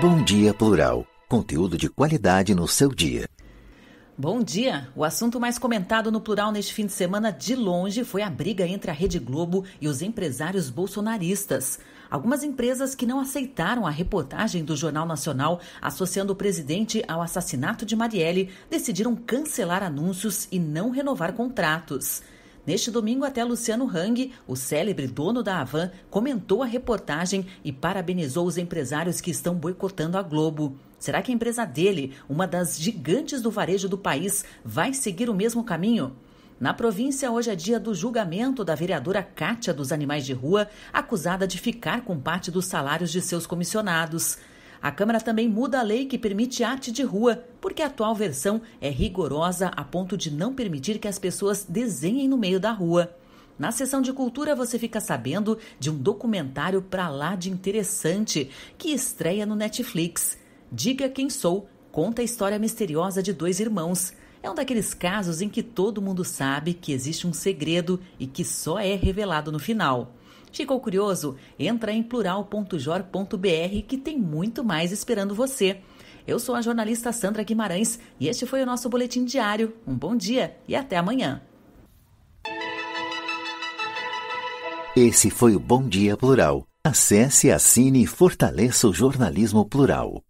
Bom dia plural. Conteúdo de qualidade no seu dia. Bom dia! O assunto mais comentado no plural neste fim de semana, de longe, foi a briga entre a Rede Globo e os empresários bolsonaristas. Algumas empresas que não aceitaram a reportagem do Jornal Nacional associando o presidente ao assassinato de Marielle decidiram cancelar anúncios e não renovar contratos. Neste domingo, até Luciano Hang, o célebre dono da Avan, comentou a reportagem e parabenizou os empresários que estão boicotando a Globo. Será que a empresa dele, uma das gigantes do varejo do país, vai seguir o mesmo caminho? Na província, hoje é dia do julgamento da vereadora Kátia dos Animais de Rua, acusada de ficar com parte dos salários de seus comissionados. A Câmara também muda a lei que permite arte de rua, porque a atual versão é rigorosa a ponto de não permitir que as pessoas desenhem no meio da rua. Na sessão de cultura você fica sabendo de um documentário pra lá de interessante que estreia no Netflix. Diga quem sou, conta a história misteriosa de dois irmãos. É um daqueles casos em que todo mundo sabe que existe um segredo e que só é revelado no final. Ficou curioso? Entra em plural.jor.br que tem muito mais esperando você. Eu sou a jornalista Sandra Guimarães e este foi o nosso boletim diário. Um bom dia e até amanhã. Esse foi o Bom Dia Plural. Acesse, assine e fortaleça o jornalismo plural.